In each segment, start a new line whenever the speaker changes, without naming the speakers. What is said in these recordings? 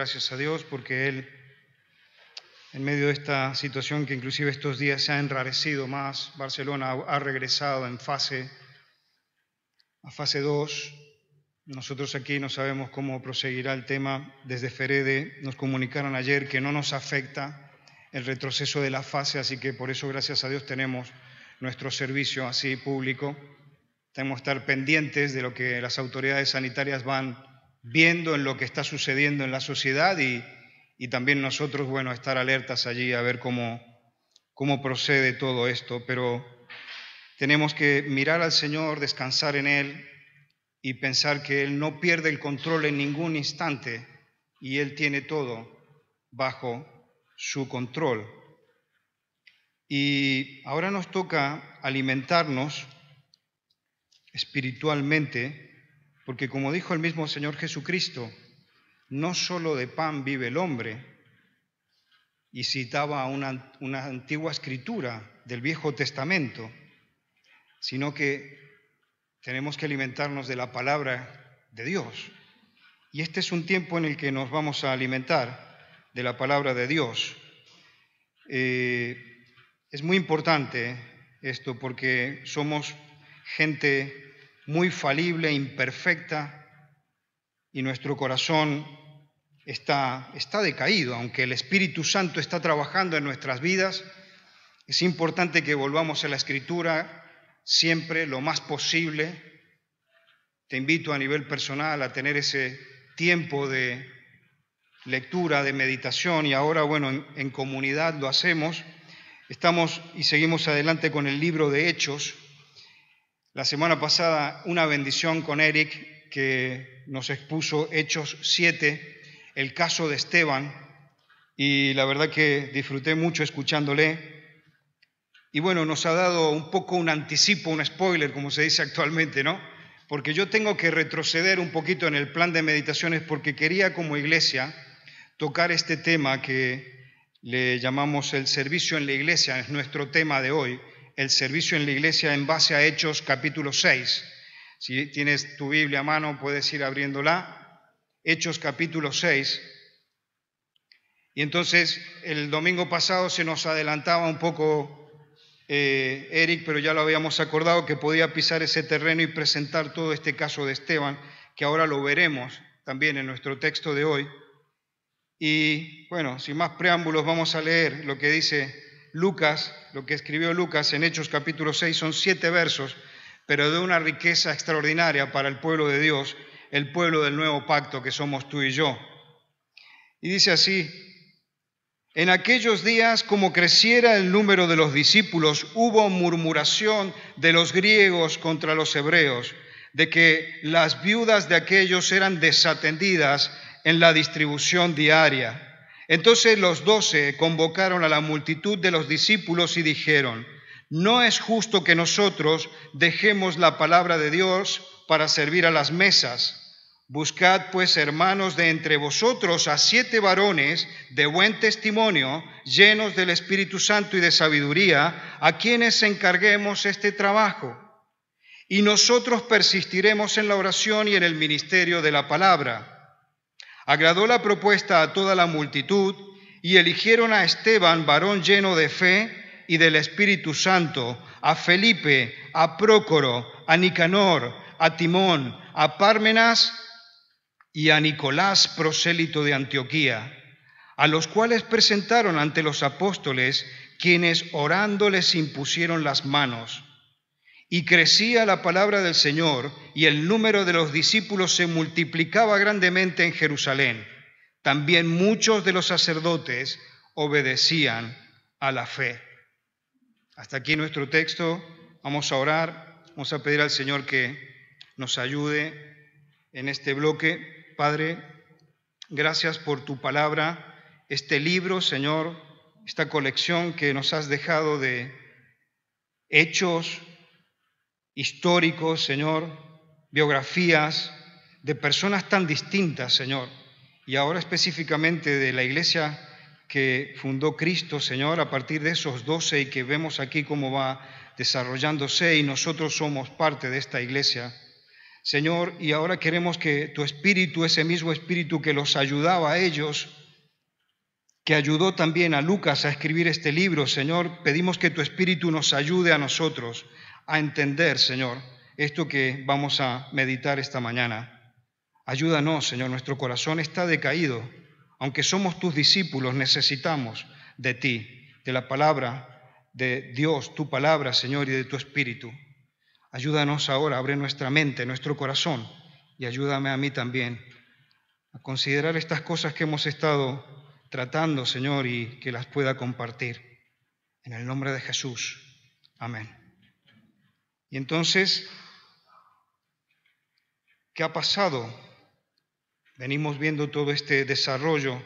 gracias a Dios porque Él, en medio de esta situación que inclusive estos días se ha enrarecido más, Barcelona ha regresado en fase, a fase 2. Nosotros aquí no sabemos cómo proseguirá el tema. Desde Ferede nos comunicaron ayer que no nos afecta el retroceso de la fase, así que por eso, gracias a Dios, tenemos nuestro servicio así público. Tenemos que estar pendientes de lo que las autoridades sanitarias van viendo en lo que está sucediendo en la sociedad y, también nosotros, bueno, estar alertas allí a ver cómo, cómo procede todo esto, pero tenemos que mirar al Señor, descansar en Él y pensar que Él no pierde el control en ningún instante y Él tiene todo bajo su control. Y ahora nos toca alimentarnos espiritualmente porque como dijo el mismo Señor Jesucristo, no solo de pan vive el hombre, y citaba una, antigua escritura del Viejo Testamento, sino que tenemos que alimentarnos de la palabra de Dios. Y este es un tiempo en el que nos vamos a alimentar de la palabra de Dios. Eh, es muy importante esto porque somos gente muy falible, imperfecta, y nuestro corazón está, está decaído, aunque el Espíritu Santo está trabajando en nuestras vidas, es importante que volvamos a la escritura siempre lo más posible. Te invito a nivel personal a tener ese tiempo de lectura, de meditación y ahora, bueno, en comunidad lo hacemos. Estamos y seguimos adelante con el libro de Hechos la semana pasada una bendición con Eric que nos expuso Hechos 7, el caso de Esteban, y la verdad que disfruté mucho escuchándole. Y bueno, nos ha dado un poco un anticipo, un spoiler, como se dice actualmente, ¿no? Porque yo tengo que retroceder un poquito en el plan de meditaciones porque quería como iglesia tocar este tema que le llamamos el servicio en la iglesia, es nuestro tema de hoy el servicio en la iglesia en base a Hechos capítulo 6. Si tienes tu Biblia a mano, puedes ir abriéndola. Hechos capítulo 6. Y entonces el domingo pasado se nos adelantaba un poco eh, Eric, pero ya lo habíamos acordado, que podía pisar ese terreno y presentar todo este caso de Esteban, que ahora lo veremos también en nuestro texto de hoy. Y bueno, sin más preámbulos, vamos a leer lo que dice Lucas, lo que escribió Lucas en Hechos capítulo 6, son siete versos, pero de una riqueza extraordinaria para el pueblo de Dios, el pueblo del nuevo pacto que somos tú y yo. Y dice así, en aquellos días, como creciera el número de los discípulos, hubo murmuración de los griegos contra los hebreos, de que las viudas de aquellos eran desatendidas en la distribución diaria. Entonces los doce convocaron a la multitud de los discípulos y dijeron, no es justo que nosotros dejemos la palabra de Dios para servir a las mesas. Buscad pues, hermanos, de entre vosotros a siete varones de buen testimonio, llenos del Espíritu Santo y de sabiduría, a quienes encarguemos este trabajo. Y nosotros persistiremos en la oración y en el ministerio de la palabra. Agradó la propuesta a toda la multitud y eligieron a Esteban, varón lleno de fe y del Espíritu Santo, a Felipe, a Prócoro, a Nicanor, a Timón, a Pármenas y a Nicolás, prosélito de Antioquía, a los cuales presentaron ante los apóstoles, quienes orando les impusieron las manos. Y crecía la palabra del Señor y el número de los discípulos se multiplicaba grandemente en Jerusalén. También muchos de los sacerdotes obedecían a la fe. Hasta aquí nuestro texto. Vamos a orar. Vamos a pedir al Señor que nos ayude en este bloque. Padre, gracias por tu palabra, este libro, Señor, esta colección que nos has dejado de hechos, históricos, Señor, biografías de personas tan distintas, Señor, y ahora específicamente de la iglesia que fundó Cristo, Señor, a partir de esos doce y que vemos aquí cómo va desarrollándose y nosotros somos parte de esta iglesia. Señor, y ahora queremos que tu espíritu, ese mismo espíritu que los ayudaba a ellos, que ayudó también a Lucas a escribir este libro, Señor, pedimos que tu espíritu nos ayude a nosotros a entender, Señor, esto que vamos a meditar esta mañana. Ayúdanos, Señor, nuestro corazón está decaído. Aunque somos tus discípulos, necesitamos de ti, de la palabra de Dios, tu palabra, Señor, y de tu Espíritu. Ayúdanos ahora, abre nuestra mente, nuestro corazón, y ayúdame a mí también a considerar estas cosas que hemos estado tratando, Señor, y que las pueda compartir. En el nombre de Jesús. Amén. Y entonces, ¿qué ha pasado? Venimos viendo todo este desarrollo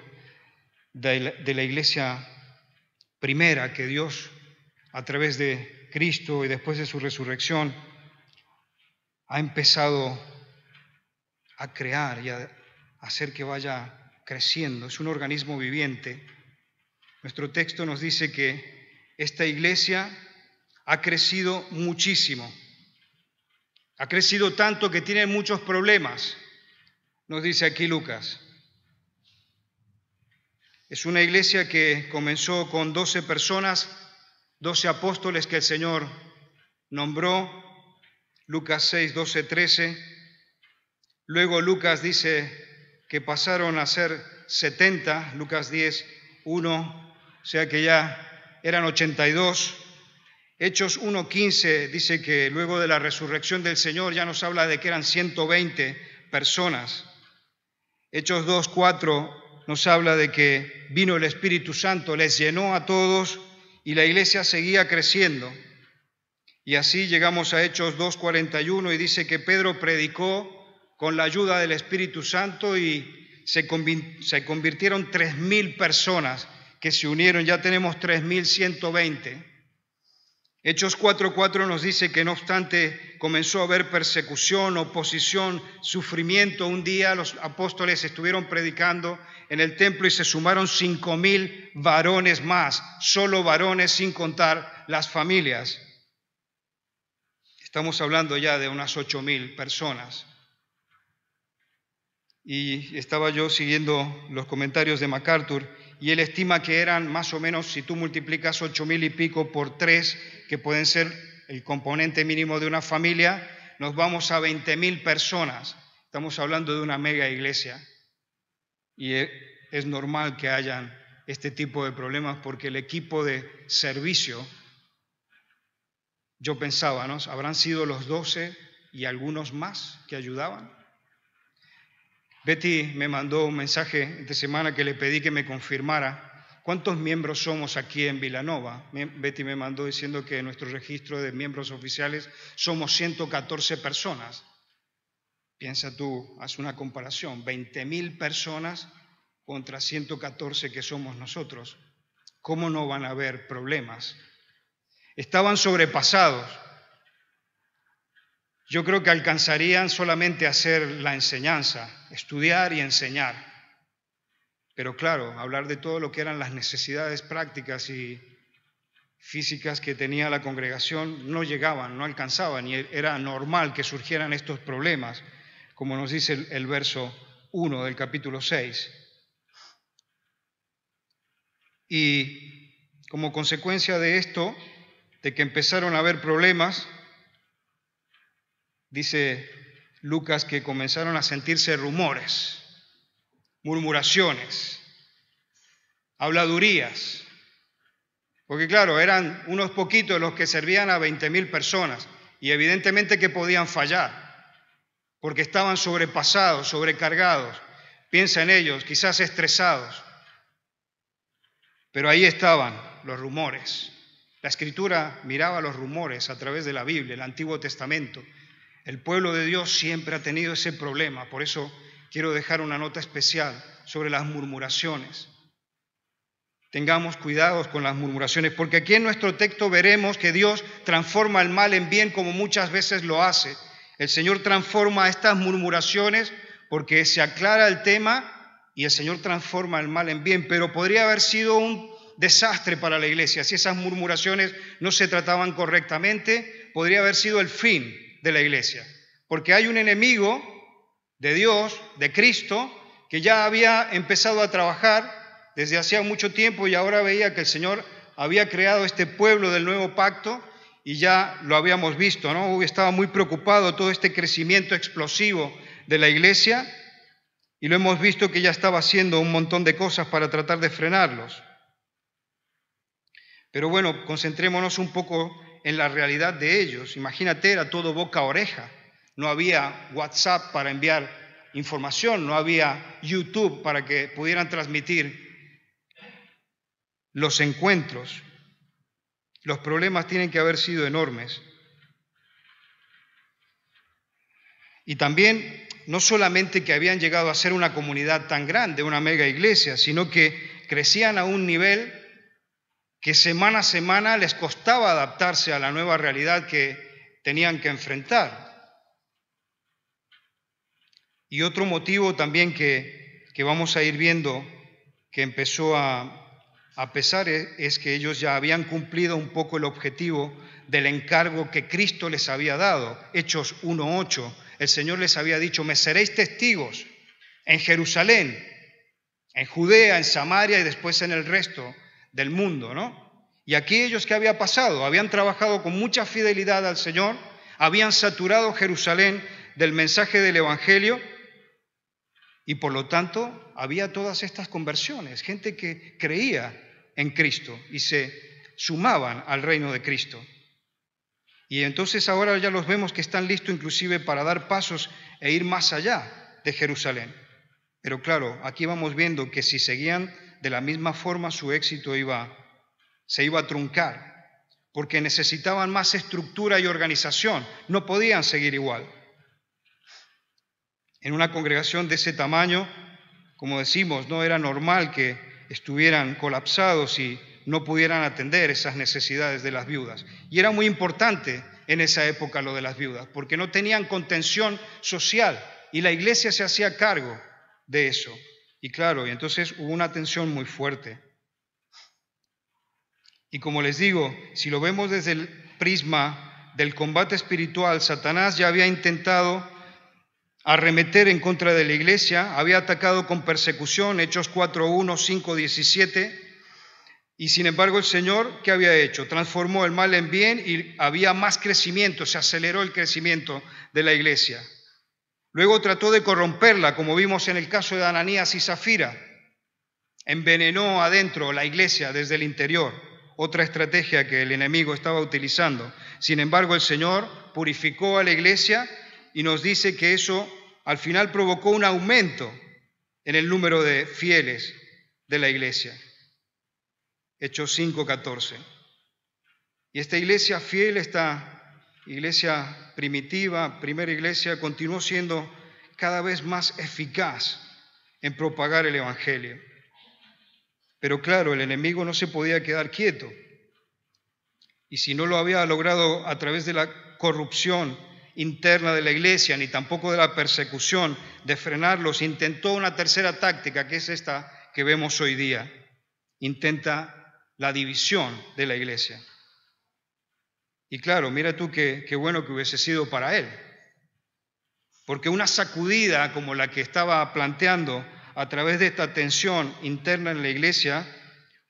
de la, iglesia primera que Dios, a través de Cristo y después de su resurrección, ha empezado a crear y a hacer que vaya creciendo. Es un organismo viviente. Nuestro texto nos dice que esta iglesia ha crecido muchísimo. Ha crecido tanto que tiene muchos problemas, nos dice aquí Lucas. Es una iglesia que comenzó con 12 personas, 12 apóstoles que el Señor nombró, Lucas 6, 12, 13. Luego Lucas dice que pasaron a ser 70, Lucas 10, 1, o sea que ya eran 82. Hechos 1.15 dice que luego de la resurrección del Señor ya nos habla de que eran 120 personas. Hechos 2.4 nos habla de que vino el Espíritu Santo, les llenó a todos y la iglesia seguía creciendo. Y así llegamos a Hechos 2.41 y dice que Pedro predicó con la ayuda del Espíritu Santo y se convirtieron 3.000 personas que se unieron. Ya tenemos 3.120. Hechos 4:4 nos dice que no obstante comenzó a haber persecución, oposición, sufrimiento. Un día los apóstoles estuvieron predicando en el templo y se sumaron cinco mil varones más, solo varones sin contar las familias. Estamos hablando ya de unas ocho mil personas. Y estaba yo siguiendo los comentarios de MacArthur y él estima que eran más o menos, si tú multiplicas ocho mil y pico por tres, que pueden ser el componente mínimo de una familia, nos vamos a veinte mil personas. Estamos hablando de una mega iglesia. Y e, es normal que hayan este tipo de problemas porque el equipo de servicio, yo pensaba, ¿no? Habrán sido los 12 y algunos más que ayudaban. Betty me mandó un mensaje esta semana que le pedí que me confirmara cuántos miembros somos aquí en Vilanova. Betty me mandó diciendo que en nuestro registro de miembros oficiales somos 114 personas. Piensa tú, haz una comparación, 20.000 personas contra 114 que somos nosotros. ¿Cómo no van a haber problemas? Estaban sobrepasados yo creo que alcanzarían solamente a hacer la enseñanza, estudiar y enseñar. Pero claro, hablar de todo lo que eran las necesidades prácticas y físicas que tenía la congregación no llegaban, no alcanzaban y era normal que surgieran estos problemas, como nos dice el, verso 1 del capítulo 6. Y como consecuencia de esto, de que empezaron a haber problemas, dice Lucas que comenzaron a sentirse rumores, murmuraciones, habladurías, porque claro, eran unos poquitos los que servían a 20.000 personas y evidentemente que podían fallar, porque estaban sobrepasados, sobrecargados, piensa en ellos, quizás estresados, pero ahí estaban los rumores. La escritura miraba los rumores a través de la Biblia, el Antiguo Testamento, el pueblo de Dios siempre ha tenido ese problema, por eso quiero dejar una nota especial sobre las murmuraciones. Tengamos cuidados con las murmuraciones, porque aquí en nuestro texto veremos que Dios transforma el mal en bien como muchas veces lo hace. El Señor transforma estas murmuraciones porque se aclara el tema y el Señor transforma el mal en bien, pero podría haber sido un desastre para la iglesia si esas murmuraciones no se trataban correctamente, podría haber sido el fin de la iglesia, porque hay un enemigo de Dios, de Cristo, que ya había empezado a trabajar desde hacía mucho tiempo y ahora veía que el Señor había creado este pueblo del nuevo pacto y ya lo habíamos visto, ¿no? Estaba muy preocupado todo este crecimiento explosivo de la iglesia y lo hemos visto que ya estaba haciendo un montón de cosas para tratar de frenarlos. Pero bueno, concentrémonos un poco en la realidad de ellos. Imagínate, era todo boca a oreja. No había WhatsApp para enviar información, no había YouTube para que pudieran transmitir los encuentros. Los problemas tienen que haber sido enormes. Y también no solamente que habían llegado a ser una comunidad tan grande, una mega iglesia, sino que crecían a un nivel que semana a semana les costaba adaptarse a la nueva realidad que tenían que enfrentar. Y otro motivo también que, vamos a ir viendo que empezó a, a pesar e, es que ellos ya habían cumplido un poco el objetivo del encargo que Cristo les había dado. Hechos 1.8, el Señor les había dicho, me seréis testigos en Jerusalén, en Judea, en Samaria y después en el resto del mundo, ¿no? Y aquí ellos que había pasado, habían trabajado con mucha fidelidad al Señor, habían saturado Jerusalén del mensaje del Evangelio y por lo tanto había todas estas conversiones, gente que creía en Cristo y se sumaban al reino de Cristo. Y entonces ahora ya los vemos que están listos inclusive para dar pasos e ir más allá de Jerusalén. Pero claro, aquí vamos viendo que si seguían de la misma forma su éxito iba, se iba a truncar, porque necesitaban más estructura y organización, no podían seguir igual. En una congregación de ese tamaño, como decimos, no era normal que estuvieran colapsados y no pudieran atender esas necesidades de las viudas. Y era muy importante en esa época lo de las viudas, porque no tenían contención social y la iglesia se hacía cargo de eso. Y claro, y entonces hubo una tensión muy fuerte. Y como les digo, si lo vemos desde el prisma del combate espiritual, Satanás ya había intentado arremeter en contra de la iglesia, había atacado con persecución, Hechos 4, 1, 5, 17, y sin embargo el Señor, ¿qué había hecho? Transformó el mal en bien y había más crecimiento, se aceleró el crecimiento de la iglesia. Luego trató de corromperla, como vimos en el caso de Ananías y Zafira. Envenenó adentro la iglesia desde el interior, otra estrategia que el enemigo estaba utilizando. Sin embargo, el Señor purificó a la iglesia y nos dice que eso al final provocó un aumento en el número de fieles de la iglesia. Hechos 5:14. Y esta iglesia fiel está iglesia primitiva, primera iglesia, continuó siendo cada vez más eficaz en propagar el Evangelio. Pero claro, el enemigo no se podía quedar quieto. Y si no lo había logrado a través de la corrupción interna de la iglesia, ni tampoco de la persecución, de frenarlos, intentó una tercera táctica, que es esta que vemos hoy día. Intenta la división de la iglesia. Y claro, mira tú qué, bueno que hubiese sido para él. Porque una sacudida como la que estaba planteando a través de esta tensión interna en la iglesia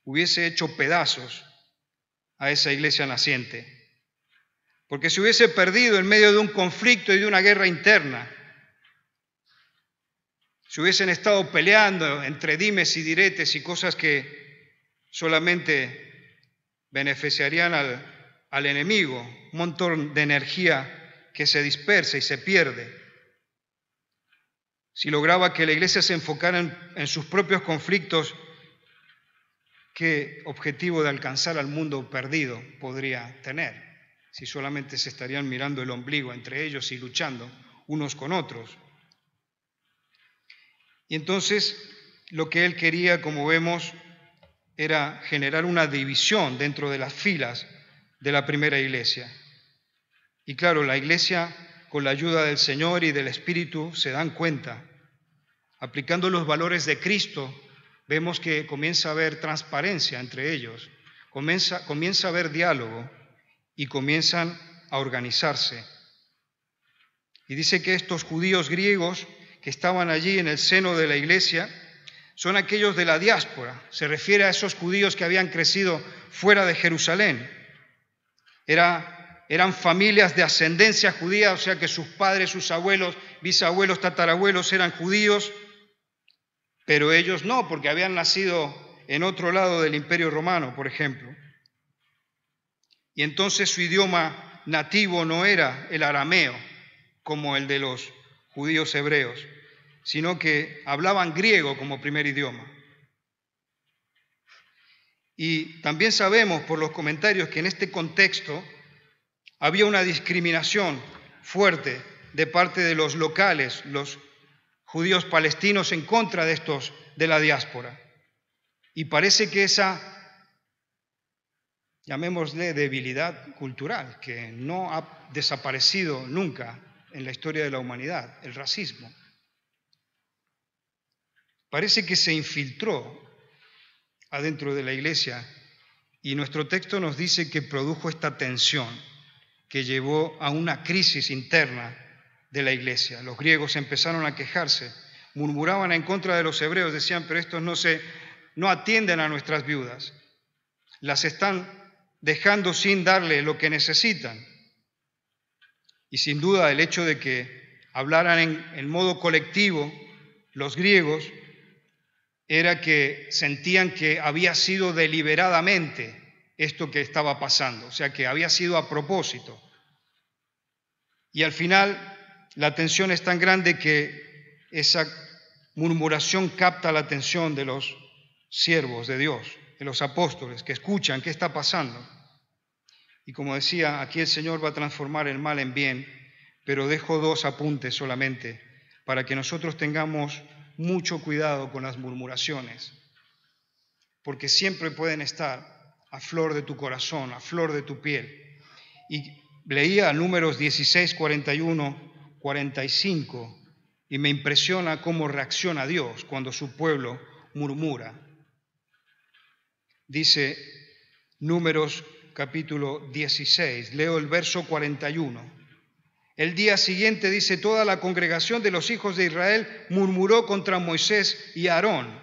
hubiese hecho pedazos a esa iglesia naciente. Porque se hubiese perdido en medio de un conflicto y de una guerra interna. Se hubiesen estado peleando entre dimes y diretes y cosas que solamente beneficiarían al, al enemigo, un montón de energía que se dispersa y se pierde. Si lograba que la iglesia se enfocara en, sus propios conflictos, ¿qué objetivo de alcanzar al mundo perdido podría tener? Si solamente se estarían mirando el ombligo entre ellos y luchando unos con otros. Y entonces lo que él quería, como vemos, era generar una división dentro de las filas de la primera iglesia. Y claro, la iglesia con la ayuda del Señor y del Espíritu se dan cuenta. Aplicando los valores de Cristo, vemos que comienza a haber transparencia entre ellos, comienza, comienza a haber diálogo y comienzan a organizarse. Y dice que estos judíos griegos que estaban allí en el seno de la iglesia son aquellos de la diáspora, se refiere a esos judíos que habían crecido fuera de Jerusalén eran familias de ascendencia judía, o sea que sus padres, sus abuelos, bisabuelos, tatarabuelos eran judíos, pero ellos no, porque habían nacido en otro lado del imperio romano, por ejemplo. Y entonces su idioma nativo no era el arameo, como el de los judíos hebreos, sino que hablaban griego como primer idioma. Y también sabemos por los comentarios que en este contexto había una discriminación fuerte de parte de los locales, los judíos palestinos, en contra de estos de la diáspora. Y parece que esa, llamémosle, debilidad cultural, que no ha desaparecido nunca en la historia de la humanidad, el racismo, parece que se infiltró adentro de la iglesia y nuestro texto nos dice que produjo esta tensión que llevó a una crisis interna de la iglesia. Los griegos empezaron a quejarse, murmuraban en contra de los hebreos, decían, pero estos no se no atienden a nuestras viudas. Las están dejando sin darle lo que necesitan. Y sin duda el hecho de que hablaran en, en modo colectivo los griegos era que sentían que había sido deliberadamente esto que estaba pasando, o sea, que había sido a propósito. Y al final la tensión es tan grande que esa murmuración capta la atención de los siervos de Dios, de los apóstoles, que escuchan qué está pasando. Y como decía, aquí el Señor va a transformar el mal en bien, pero dejo dos apuntes solamente para que nosotros tengamos mucho cuidado con las murmuraciones, porque siempre pueden estar a flor de tu corazón, a flor de tu piel. Y leía números 16, 41, 45, y me impresiona cómo reacciona Dios cuando su pueblo murmura. Dice números capítulo 16, leo el verso 41. El día siguiente dice, toda la congregación de los hijos de Israel murmuró contra Moisés y Aarón.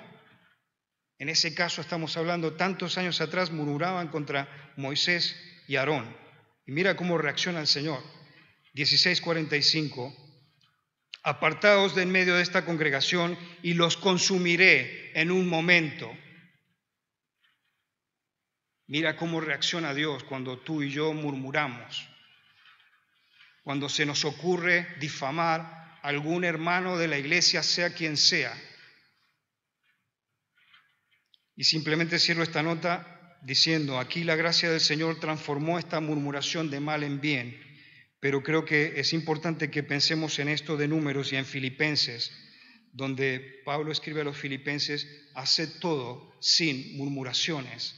En ese caso estamos hablando, tantos años atrás murmuraban contra Moisés y Aarón. Y mira cómo reacciona el Señor. 16:45. Apartaos de en medio de esta congregación y los consumiré en un momento. Mira cómo reacciona Dios cuando tú y yo murmuramos cuando se nos ocurre difamar a algún hermano de la iglesia, sea quien sea. Y simplemente cierro esta nota diciendo, aquí la gracia del Señor transformó esta murmuración de mal en bien, pero creo que es importante que pensemos en esto de números y en Filipenses, donde Pablo escribe a los filipenses, hace todo sin murmuraciones,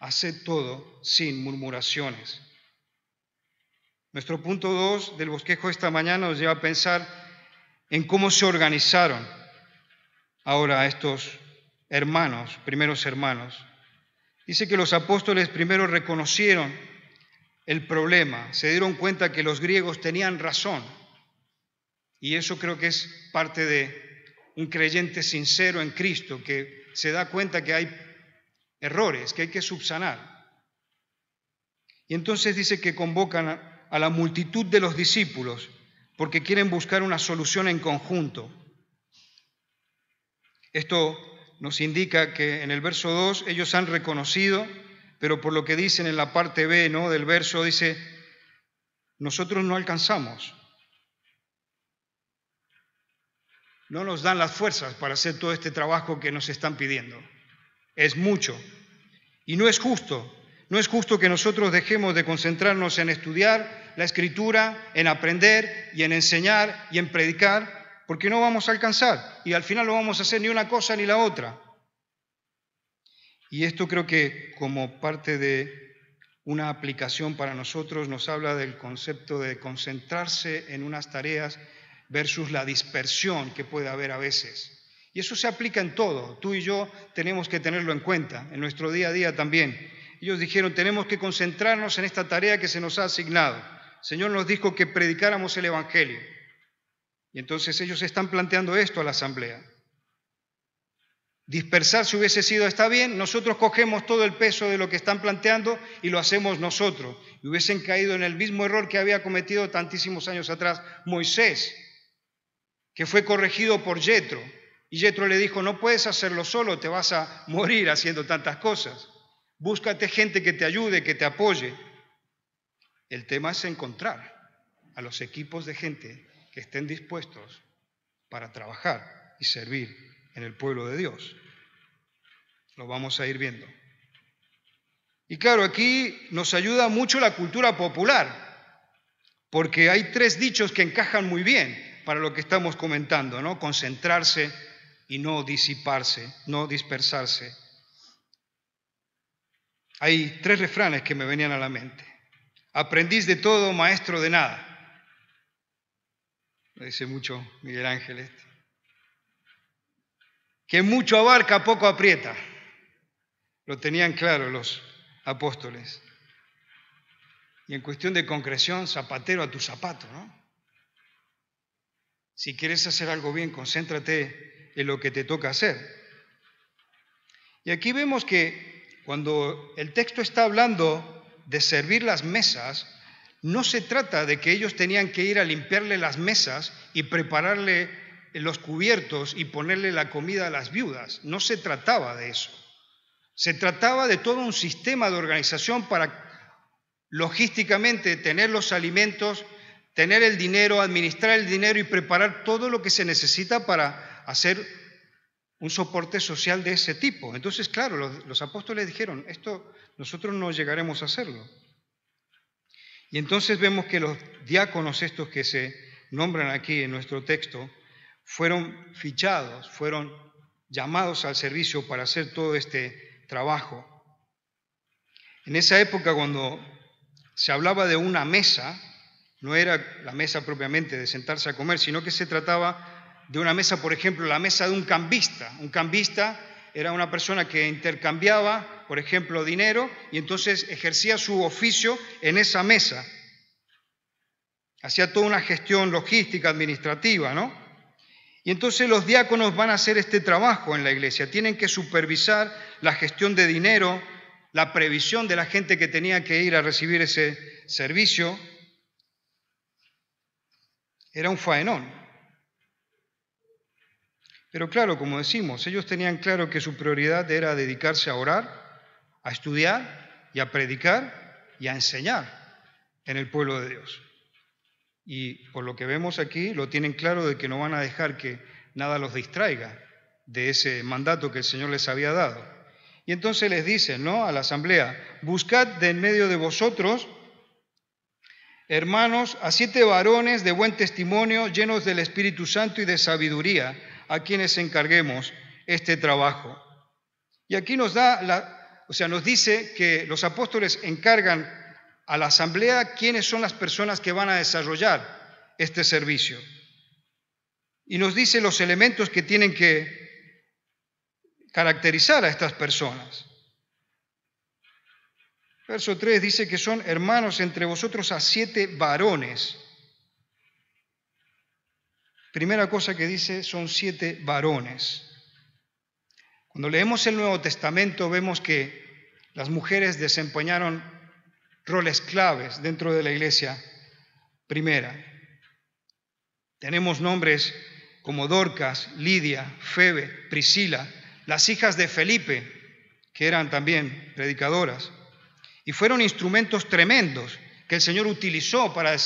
hace todo sin murmuraciones. Nuestro punto 2 del bosquejo esta mañana nos lleva a pensar en cómo se organizaron ahora estos hermanos, primeros hermanos. Dice que los apóstoles primero reconocieron el problema, se dieron cuenta que los griegos tenían razón. Y eso creo que es parte de un creyente sincero en Cristo, que se da cuenta que hay errores, que hay que subsanar. Y entonces dice que convocan a la multitud de los discípulos porque quieren buscar una solución en conjunto. Esto nos indica que en el verso 2 ellos han reconocido, pero por lo que dicen en la parte B ¿no? del verso dice, nosotros no alcanzamos. No nos dan las fuerzas para hacer todo este trabajo que nos están pidiendo. Es mucho. Y no es justo no es justo que nosotros dejemos de concentrarnos en estudiar la escritura, en aprender y en enseñar y en predicar, porque no vamos a alcanzar y al final no vamos a hacer ni una cosa ni la otra. Y esto creo que como parte de una aplicación para nosotros nos habla del concepto de concentrarse en unas tareas versus la dispersión que puede haber a veces. Y eso se aplica en todo. Tú y yo tenemos que tenerlo en cuenta, en nuestro día a día también. Ellos dijeron, tenemos que concentrarnos en esta tarea que se nos ha asignado. Señor nos dijo que predicáramos el Evangelio. Y entonces ellos están planteando esto a la asamblea. Dispersar si hubiese sido, está bien, nosotros cogemos todo el peso de lo que están planteando y lo hacemos nosotros. Y hubiesen caído en el mismo error que había cometido tantísimos años atrás Moisés, que fue corregido por Yetro. Y Yetro le dijo, no puedes hacerlo solo, te vas a morir haciendo tantas cosas. Búscate gente que te ayude, que te apoye. El tema es encontrar a los equipos de gente que estén dispuestos para trabajar y servir en el pueblo de Dios. Lo vamos a ir viendo. Y claro, aquí nos ayuda mucho la cultura popular, porque hay tres dichos que encajan muy bien para lo que estamos comentando, ¿no? Concentrarse y no disiparse, no dispersarse. Hay tres refranes que me venían a la mente. Aprendiz de todo, maestro de nada. Lo dice mucho Miguel Ángel este. Que mucho abarca, poco aprieta. Lo tenían claro los apóstoles. Y en cuestión de concreción, zapatero a tu zapato, ¿no? Si quieres hacer algo bien, concéntrate en lo que te toca hacer. Y aquí vemos que cuando el texto está hablando de servir las mesas, no se trata de que ellos tenían que ir a limpiarle las mesas y prepararle los cubiertos y ponerle la comida a las viudas. No se trataba de eso. Se trataba de todo un sistema de organización para logísticamente tener los alimentos, tener el dinero, administrar el dinero y preparar todo lo que se necesita para hacer un soporte social de ese tipo. Entonces, claro, los, apóstoles dijeron, esto nosotros no llegaremos a hacerlo. Y entonces vemos que los diáconos estos que se nombran aquí en nuestro texto fueron fichados, fueron llamados al servicio para hacer todo este trabajo. En esa época cuando se hablaba de una mesa, no era la mesa propiamente de sentarse a comer, sino que se trataba de una mesa, por ejemplo, la mesa de un cambista. Un cambista era una persona que intercambiaba, por ejemplo, dinero y entonces ejercía su oficio en esa mesa. Hacía toda una gestión logística, administrativa, ¿no? Y entonces los diáconos van a hacer este trabajo en la iglesia. Tienen que supervisar la gestión de dinero, la previsión de la gente que tenía que ir a recibir ese servicio. Era un faenón. Pero claro, como decimos, ellos tenían claro que su prioridad era dedicarse a orar, a estudiar y a predicar y a enseñar en el pueblo de Dios. Y por lo que vemos aquí, lo tienen claro de que no van a dejar que nada los distraiga de ese mandato que el Señor les había dado. Y entonces les dice, ¿no? A la asamblea, buscad de en medio de vosotros, hermanos, a siete varones de buen testimonio, llenos del Espíritu Santo y de sabiduría a quienes encarguemos este trabajo. Y aquí nos da, la, o sea, nos dice que los apóstoles encargan a la asamblea quiénes son las personas que van a desarrollar este servicio. Y nos dice los elementos que tienen que caracterizar a estas personas. Verso 3 dice que son hermanos entre vosotros a siete varones Primera cosa que dice son siete varones. Cuando leemos el Nuevo Testamento vemos que las mujeres desempeñaron roles claves dentro de la iglesia primera. Tenemos nombres como Dorcas, Lidia, Febe, Priscila, las hijas de Felipe, que eran también predicadoras, y fueron instrumentos tremendos que el Señor utilizó para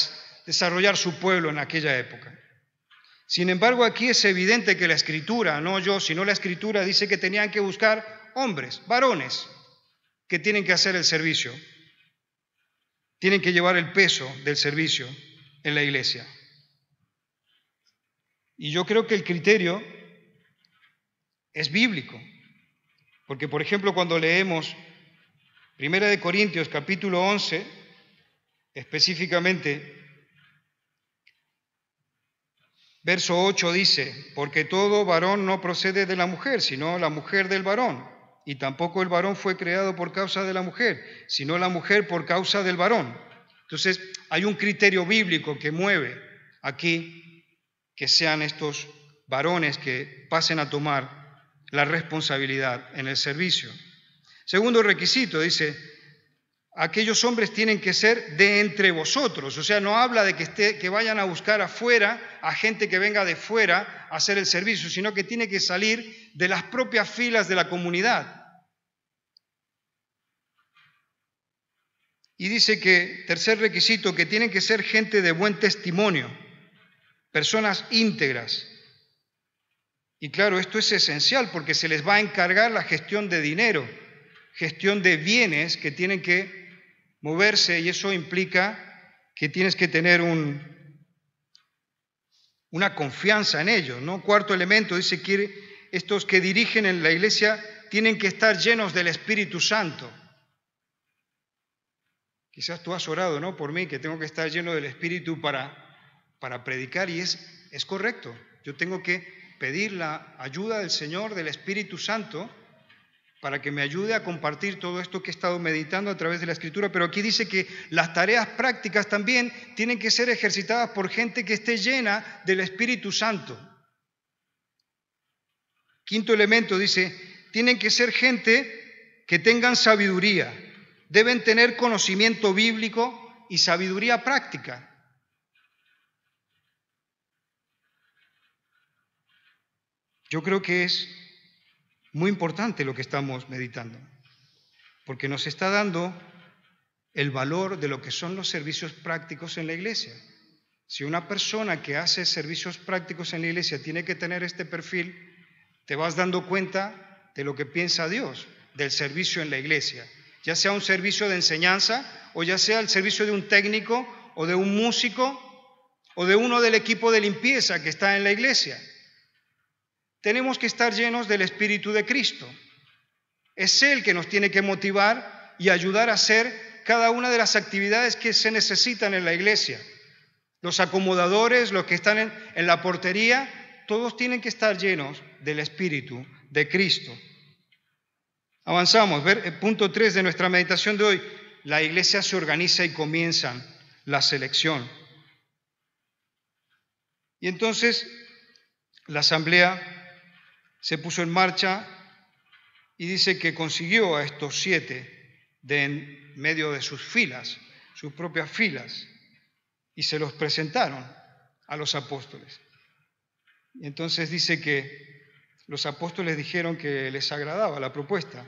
desarrollar su pueblo en aquella época. Sin embargo, aquí es evidente que la escritura, no yo, sino la escritura dice que tenían que buscar hombres, varones, que tienen que hacer el servicio, tienen que llevar el peso del servicio en la iglesia. Y yo creo que el criterio es bíblico, porque por ejemplo cuando leemos Primera de Corintios capítulo 11, específicamente Verso 8 dice, porque todo varón no procede de la mujer, sino la mujer del varón. Y tampoco el varón fue creado por causa de la mujer, sino la mujer por causa del varón. Entonces, hay un criterio bíblico que mueve aquí que sean estos varones que pasen a tomar la responsabilidad en el servicio. Segundo requisito, dice, aquellos hombres tienen que ser de entre vosotros. O sea, no habla de que, vayan a buscar afuera a gente que venga de fuera a hacer el servicio, sino que tiene que salir de las propias filas de la comunidad. Y dice que, tercer requisito, que tienen que ser gente de buen testimonio, personas íntegras. Y claro, esto es esencial porque se les va a encargar la gestión de dinero, gestión de bienes que tienen que moverse y eso implica que tienes que tener un, una confianza en ellos. ¿no? Cuarto elemento, dice que estos que dirigen en la iglesia tienen que estar llenos del Espíritu Santo. Quizás tú has orado, ¿no? Por mí, que tengo que estar lleno del Espíritu para, para predicar y es, es correcto. Yo tengo que pedir la ayuda del Señor, del Espíritu Santo, para que me ayude a compartir todo esto que he estado meditando a través de la escritura, pero aquí dice que las tareas prácticas también tienen que ser ejercitadas por gente que esté llena del Espíritu Santo. Quinto elemento dice, tienen que ser gente que tengan sabiduría, deben tener conocimiento bíblico y sabiduría práctica. Yo creo que es muy importante lo que estamos meditando, porque nos está dando el valor de lo que son los servicios prácticos en la iglesia. Si una persona que hace servicios prácticos en la iglesia tiene que tener este perfil, te vas dando cuenta de lo que piensa Dios, del servicio en la iglesia, ya sea un servicio de enseñanza o ya sea el servicio de un técnico o de un músico o de uno del equipo de limpieza que está en la iglesia tenemos que estar llenos del Espíritu de Cristo. Es Él que nos tiene que motivar y ayudar a hacer cada una de las actividades que se necesitan en la iglesia. Los acomodadores, los que están en, la portería, todos tienen que estar llenos del Espíritu de Cristo. Avanzamos, ver el eh, punto 3 de nuestra meditación de hoy. La iglesia se organiza y comienza la selección. Y entonces la asamblea se puso en marcha y dice que consiguió a estos siete de en medio de sus filas, sus propias filas, y se los presentaron a los apóstoles. Y entonces dice que los apóstoles dijeron que les agradaba la propuesta,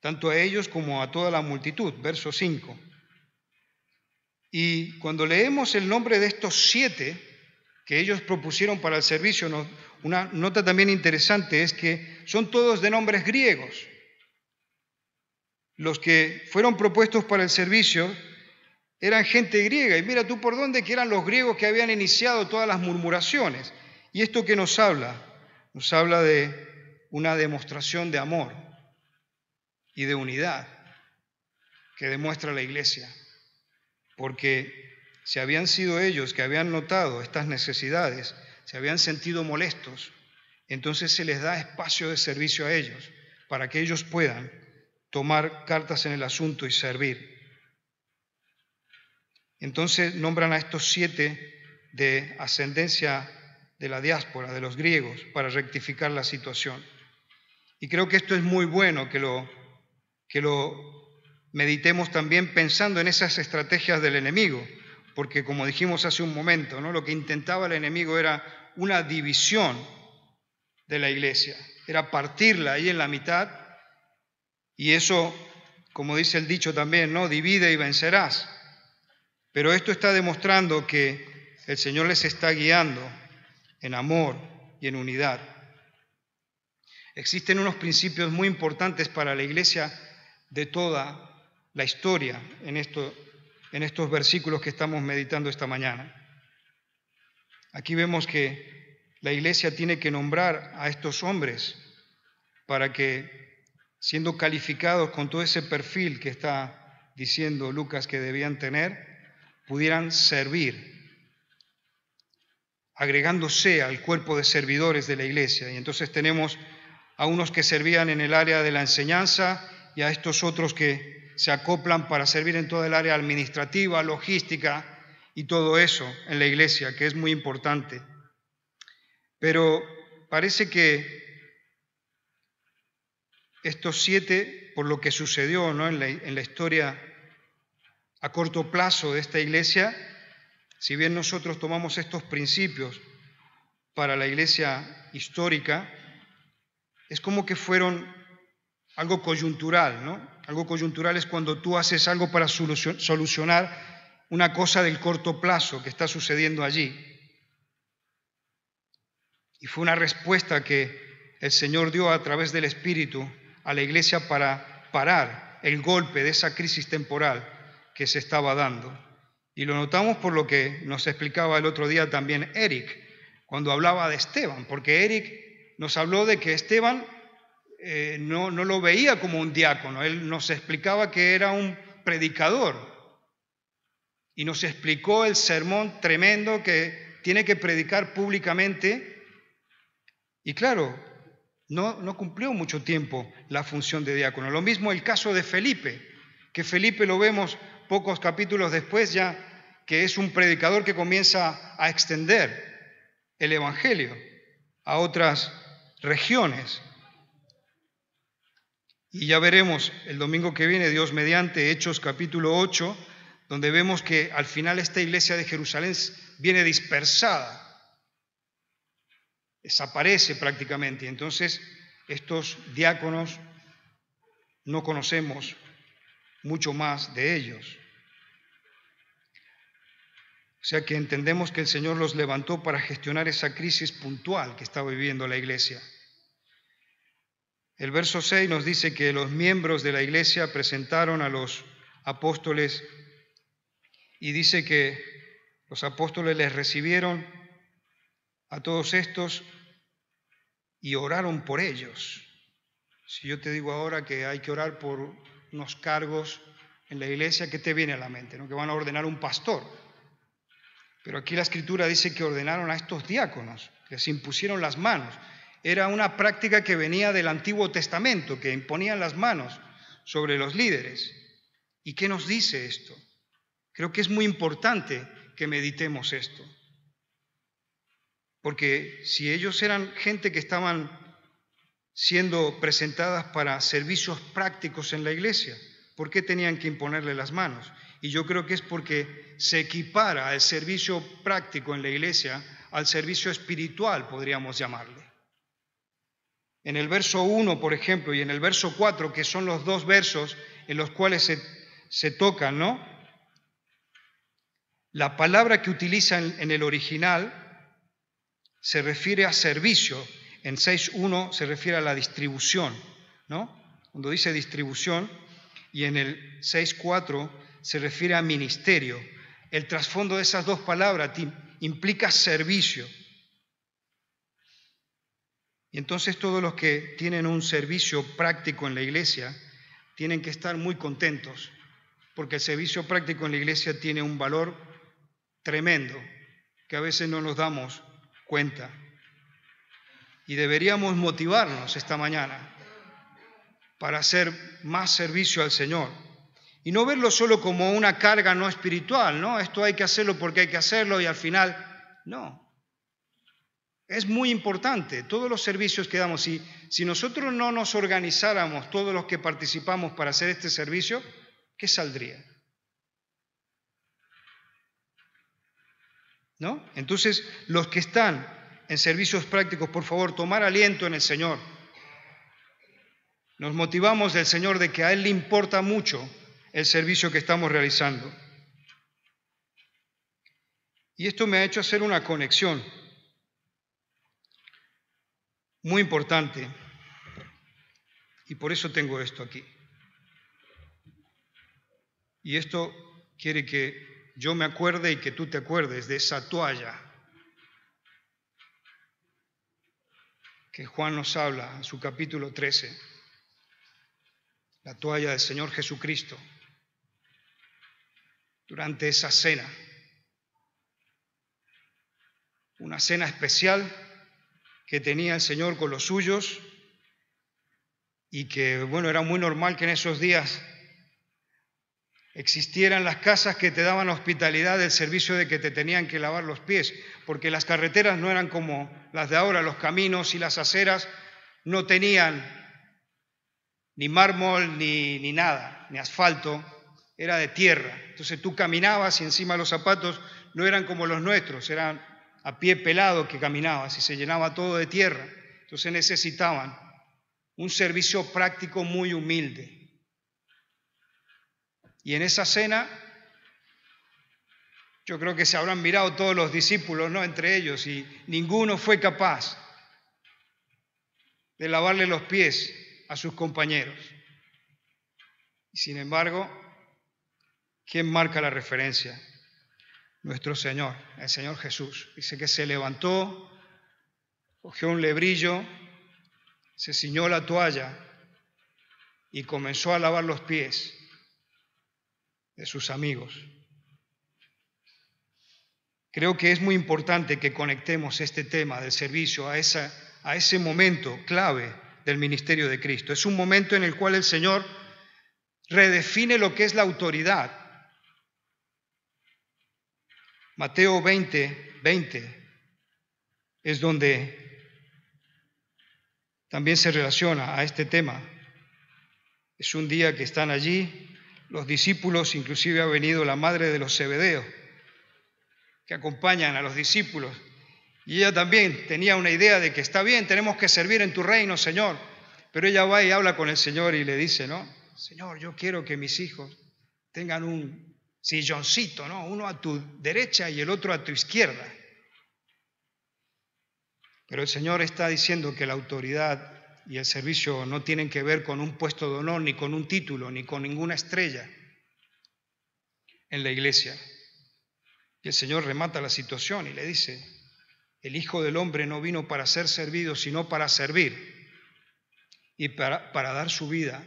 tanto a ellos como a toda la multitud, verso 5. Y cuando leemos el nombre de estos siete, que ellos propusieron para el servicio, una nota también interesante es que son todos de nombres griegos. Los que fueron propuestos para el servicio eran gente griega. Y mira tú por dónde que eran los griegos que habían iniciado todas las murmuraciones. ¿Y esto que nos habla? Nos habla de una demostración de amor y de unidad que demuestra la iglesia. Porque si habían sido ellos que habían notado estas necesidades, se habían sentido molestos, entonces se les da espacio de servicio a ellos para que ellos puedan tomar cartas en el asunto y servir. Entonces nombran a estos siete de ascendencia de la diáspora, de los griegos, para rectificar la situación. Y creo que esto es muy bueno que lo, que lo meditemos también pensando en esas estrategias del enemigo, porque como dijimos hace un momento, ¿no? lo que intentaba el enemigo era una división de la iglesia, era partirla ahí en la mitad, y eso, como dice el dicho también, ¿no? divide y vencerás. Pero esto está demostrando que el Señor les está guiando en amor y en unidad. Existen unos principios muy importantes para la iglesia de toda la historia en esto en estos versículos que estamos meditando esta mañana. Aquí vemos que la iglesia tiene que nombrar a estos hombres para que, siendo calificados con todo ese perfil que está diciendo Lucas que debían tener, pudieran servir, agregándose al cuerpo de servidores de la iglesia. Y entonces tenemos a unos que servían en el área de la enseñanza y a estos otros que se acoplan para servir en toda el área administrativa, logística y todo eso en la iglesia, que es muy importante. Pero parece que estos siete, por lo que sucedió ¿no? en, la, en la historia a corto plazo de esta iglesia, si bien nosotros tomamos estos principios para la iglesia histórica, es como que fueron algo coyuntural, ¿no? Algo coyuntural es cuando tú haces algo para solucionar una cosa del corto plazo que está sucediendo allí. Y fue una respuesta que el Señor dio a través del Espíritu a la iglesia para parar el golpe de esa crisis temporal que se estaba dando. Y lo notamos por lo que nos explicaba el otro día también Eric, cuando hablaba de Esteban, porque Eric nos habló de que Esteban eh, no, no lo veía como un diácono, él nos explicaba que era un predicador y nos explicó el sermón tremendo que tiene que predicar públicamente y claro, no, no cumplió mucho tiempo la función de diácono. Lo mismo el caso de Felipe, que Felipe lo vemos pocos capítulos después ya, que es un predicador que comienza a extender el Evangelio a otras regiones. Y ya veremos el domingo que viene, Dios mediante Hechos capítulo 8, donde vemos que al final esta iglesia de Jerusalén viene dispersada, desaparece prácticamente. Entonces, estos diáconos no conocemos mucho más de ellos. O sea que entendemos que el Señor los levantó para gestionar esa crisis puntual que estaba viviendo la iglesia. El verso 6 nos dice que los miembros de la iglesia presentaron a los apóstoles y dice que los apóstoles les recibieron a todos estos y oraron por ellos. Si yo te digo ahora que hay que orar por unos cargos en la iglesia, ¿qué te viene a la mente? ¿No? Que van a ordenar un pastor. Pero aquí la escritura dice que ordenaron a estos diáconos, que les impusieron las manos era una práctica que venía del Antiguo Testamento, que imponían las manos sobre los líderes. ¿Y qué nos dice esto? Creo que es muy importante que meditemos esto. Porque si ellos eran gente que estaban siendo presentadas para servicios prácticos en la iglesia, ¿por qué tenían que imponerle las manos? Y yo creo que es porque se equipara el servicio práctico en la iglesia al servicio espiritual, podríamos llamarle en el verso 1, por ejemplo, y en el verso 4, que son los dos versos en los cuales se, se tocan, ¿no? La palabra que utiliza en, en el original se refiere a servicio, en 6.1 se refiere a la distribución, ¿no? Cuando dice distribución, y en el 6.4 se refiere a ministerio. El trasfondo de esas dos palabras implica servicio. Y entonces todos los que tienen un servicio práctico en la iglesia tienen que estar muy contentos, porque el servicio práctico en la iglesia tiene un valor tremendo que a veces no nos damos cuenta. Y deberíamos motivarnos esta mañana para hacer más servicio al Señor. Y no verlo solo como una carga no espiritual, ¿no? Esto hay que hacerlo porque hay que hacerlo y al final, no. Es muy importante, todos los servicios que damos, si, si nosotros no nos organizáramos todos los que participamos para hacer este servicio, ¿qué saldría? ¿No? Entonces, los que están en servicios prácticos, por favor, tomar aliento en el Señor. Nos motivamos del Señor de que a Él le importa mucho el servicio que estamos realizando. Y esto me ha hecho hacer una conexión muy importante. Y por eso tengo esto aquí. Y esto quiere que yo me acuerde y que tú te acuerdes de esa toalla que Juan nos habla en su capítulo 13, la toalla del Señor Jesucristo, durante esa cena, una cena especial que tenía el Señor con los suyos y que, bueno, era muy normal que en esos días existieran las casas que te daban hospitalidad el servicio de que te tenían que lavar los pies, porque las carreteras no eran como las de ahora, los caminos y las aceras no tenían ni mármol ni, ni nada, ni asfalto, era de tierra. Entonces tú caminabas y encima los zapatos no eran como los nuestros, eran a pie pelado que caminaba, si se llenaba todo de tierra. Entonces necesitaban un servicio práctico muy humilde. Y en esa cena, yo creo que se habrán mirado todos los discípulos, ¿no? Entre ellos, y ninguno fue capaz de lavarle los pies a sus compañeros. Sin embargo, ¿quién marca la referencia? nuestro Señor, el Señor Jesús. Dice que se levantó, cogió un lebrillo, se ciñó la toalla y comenzó a lavar los pies de sus amigos. Creo que es muy importante que conectemos este tema del servicio a, esa, a ese momento clave del ministerio de Cristo. Es un momento en el cual el Señor redefine lo que es la autoridad Mateo 20, 20 es donde también se relaciona a este tema. Es un día que están allí los discípulos, inclusive ha venido la madre de los Zebedeos, que acompañan a los discípulos. Y ella también tenía una idea de que está bien, tenemos que servir en tu reino, Señor. Pero ella va y habla con el Señor y le dice, ¿no? Señor, yo quiero que mis hijos tengan un silloncito, ¿no? Uno a tu derecha y el otro a tu izquierda. Pero el Señor está diciendo que la autoridad y el servicio no tienen que ver con un puesto de honor, ni con un título, ni con ninguna estrella en la iglesia. Y el Señor remata la situación y le dice, el Hijo del Hombre no vino para ser servido, sino para servir y para, para dar su vida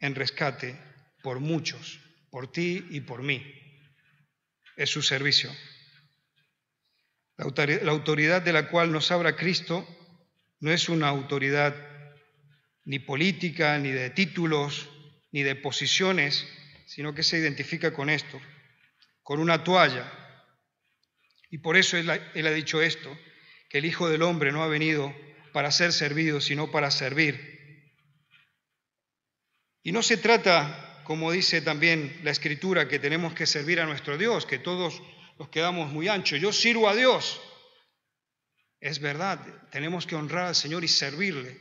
en rescate por muchos por ti y por mí. Es su servicio. La autoridad de la cual nos habla Cristo no es una autoridad ni política, ni de títulos, ni de posiciones, sino que se identifica con esto, con una toalla. Y por eso él, ha dicho esto, que el Hijo del Hombre no ha venido para ser servido, sino para servir. Y no se trata como dice también la escritura, que tenemos que servir a nuestro Dios, que todos nos quedamos muy anchos. Yo sirvo a Dios. Es verdad, tenemos que honrar al Señor y servirle.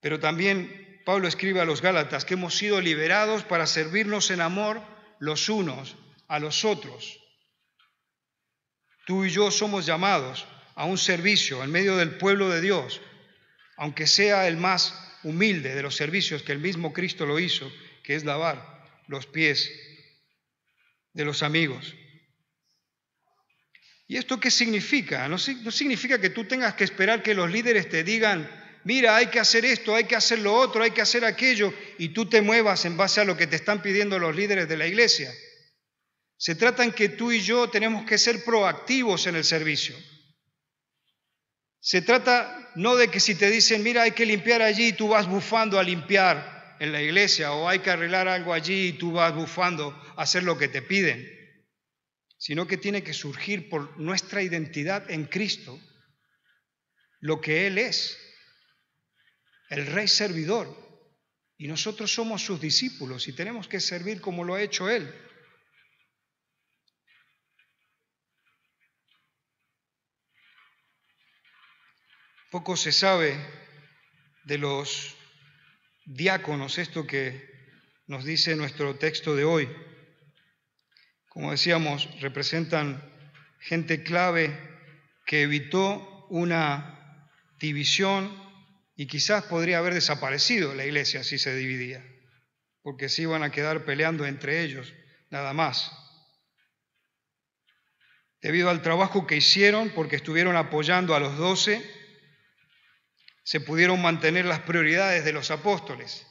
Pero también Pablo escribe a los Gálatas que hemos sido liberados para servirnos en amor los unos a los otros. Tú y yo somos llamados a un servicio en medio del pueblo de Dios, aunque sea el más humilde de los servicios que el mismo Cristo lo hizo, que es lavar los pies de los amigos. ¿Y esto qué significa? No, significa que tú tengas que esperar que los líderes te digan, mira, hay que hacer esto, hay que hacer lo otro, hay que hacer aquello, y tú te muevas en base a lo que te están pidiendo los líderes de la iglesia. Se trata en que tú y yo tenemos que ser proactivos en el servicio. Se trata no de que si te dicen, mira, hay que limpiar allí y tú vas bufando a limpiar en la iglesia, o hay que arreglar algo allí y tú vas bufando a hacer lo que te piden, sino que tiene que surgir por nuestra identidad en Cristo, lo que Él es, el Rey servidor, y nosotros somos sus discípulos y tenemos que servir como lo ha hecho Él. Poco se sabe de los diáconos, esto que nos dice nuestro texto de hoy. Como decíamos, representan gente clave que evitó una división y quizás podría haber desaparecido la iglesia si se dividía, porque se iban a quedar peleando entre ellos, nada más. Debido al trabajo que hicieron, porque estuvieron apoyando a los doce, se pudieron mantener las prioridades de los apóstoles.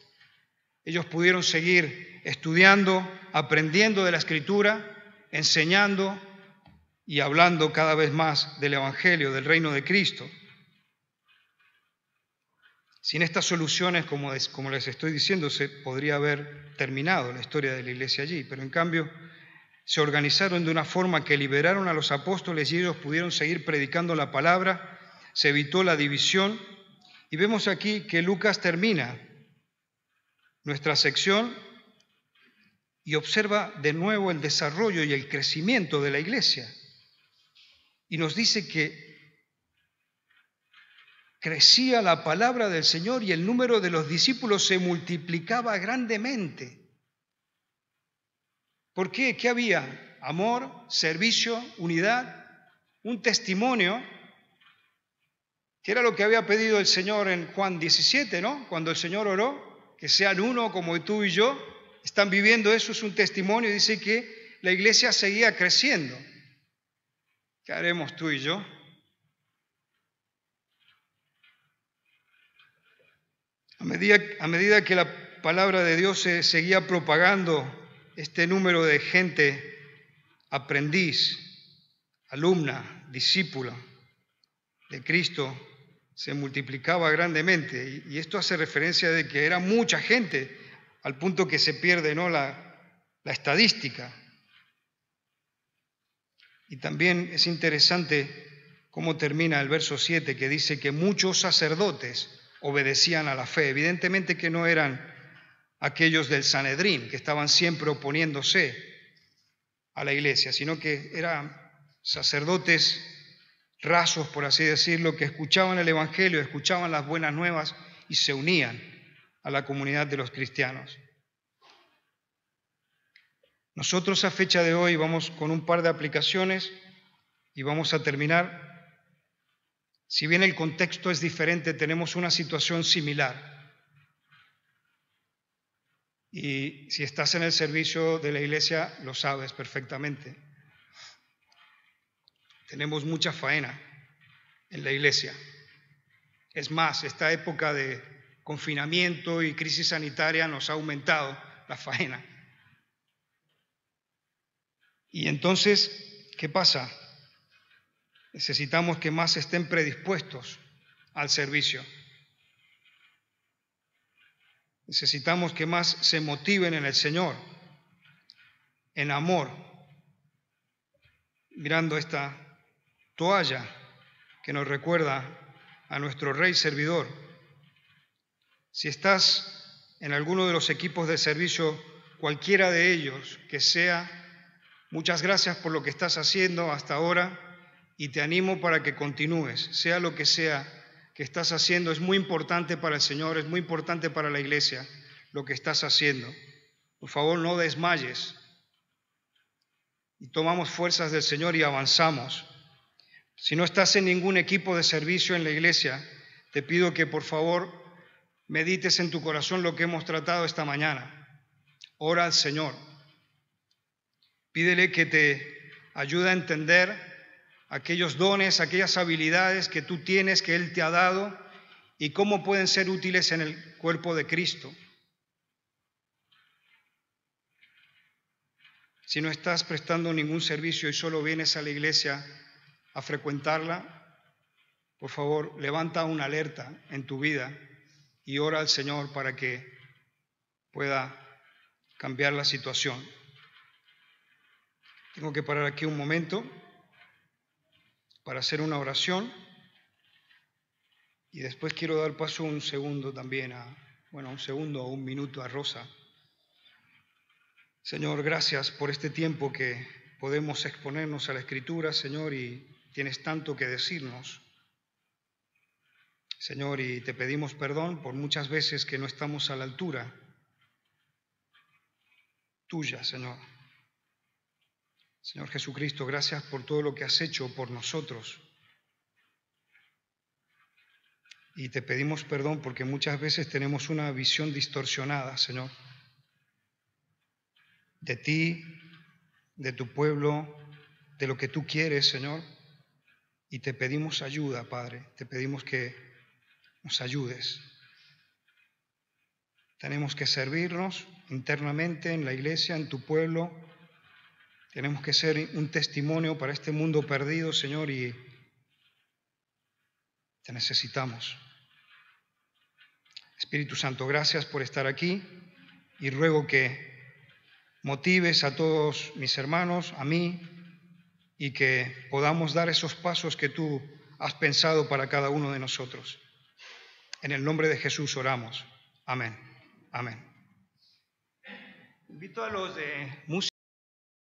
Ellos pudieron seguir estudiando, aprendiendo de la escritura, enseñando y hablando cada vez más del Evangelio, del reino de Cristo. Sin estas soluciones, como, como les estoy diciendo, se podría haber terminado la historia de la iglesia allí, pero en cambio se organizaron de una forma que liberaron a los apóstoles y ellos pudieron seguir predicando la palabra, se evitó la división y vemos aquí que Lucas termina nuestra sección y observa de nuevo el desarrollo y el crecimiento de la iglesia. Y nos dice que crecía la palabra del Señor y el número de los discípulos se multiplicaba grandemente. ¿Por qué? ¿Qué había? Amor, servicio, unidad, un testimonio que era lo que había pedido el Señor en Juan 17, ¿no? Cuando el Señor oró, que sean uno como tú y yo, están viviendo eso, es un testimonio, dice que la iglesia seguía creciendo. ¿Qué haremos tú y yo? A medida, a medida que la palabra de Dios se seguía propagando, este número de gente, aprendiz, alumna, discípula de Cristo, se multiplicaba grandemente. Y, esto hace referencia de que era mucha gente, al punto que se pierde ¿no? la, la estadística. Y también es interesante cómo termina el verso 7, que dice que muchos sacerdotes obedecían a la fe. Evidentemente que no eran aquellos del Sanedrín, que estaban siempre oponiéndose a la iglesia, sino que eran sacerdotes Razos, por así decirlo, que escuchaban el Evangelio, escuchaban las buenas nuevas y se unían a la comunidad de los cristianos. Nosotros a fecha de hoy vamos con un par de aplicaciones y vamos a terminar. Si bien el contexto es diferente, tenemos una situación similar. Y si estás en el servicio de la iglesia, lo sabes perfectamente. Tenemos mucha faena en la iglesia. Es más, esta época de confinamiento y crisis sanitaria nos ha aumentado la faena. Y entonces, ¿qué pasa? Necesitamos que más estén predispuestos al servicio. Necesitamos que más se motiven en el Señor, en amor, mirando esta toalla que nos recuerda a nuestro rey servidor. Si estás en alguno de los equipos de servicio, cualquiera de ellos que sea, muchas gracias por lo que estás haciendo hasta ahora y te animo para que continúes, sea lo que sea que estás haciendo, es muy importante para el Señor, es muy importante para la iglesia lo que estás haciendo. Por favor, no desmayes. Y tomamos fuerzas del Señor y avanzamos. Si no estás en ningún equipo de servicio en la iglesia, te pido que por favor medites en tu corazón lo que hemos tratado esta mañana. Ora al Señor. Pídele que te ayude a entender aquellos dones, aquellas habilidades que tú tienes, que Él te ha dado y cómo pueden ser útiles en el cuerpo de Cristo. Si no estás prestando ningún servicio y solo vienes a la iglesia a frecuentarla, por favor, levanta una alerta en tu vida y ora al Señor para que pueda cambiar la situación. Tengo que parar aquí un momento para hacer una oración y después quiero dar paso un segundo también a, bueno, un segundo o un minuto a Rosa. Señor, gracias por este tiempo que podemos exponernos a la Escritura, Señor, y tienes tanto que decirnos. Señor, y te pedimos perdón por muchas veces que no estamos a la altura tuya, Señor. Señor Jesucristo, gracias por todo lo que has hecho por nosotros. Y te pedimos perdón porque muchas veces tenemos una visión distorsionada, Señor, de ti, de tu pueblo, de lo que tú quieres, Señor. Y te pedimos ayuda, Padre, te pedimos que nos ayudes. Tenemos que servirnos internamente en la iglesia, en tu pueblo. Tenemos que ser un testimonio para este mundo perdido, Señor, y te necesitamos. Espíritu Santo, gracias por estar aquí y ruego que motives a todos mis hermanos, a mí, y que podamos dar esos pasos que tú has pensado para cada uno de nosotros. En el nombre de Jesús oramos. Amén. Amén.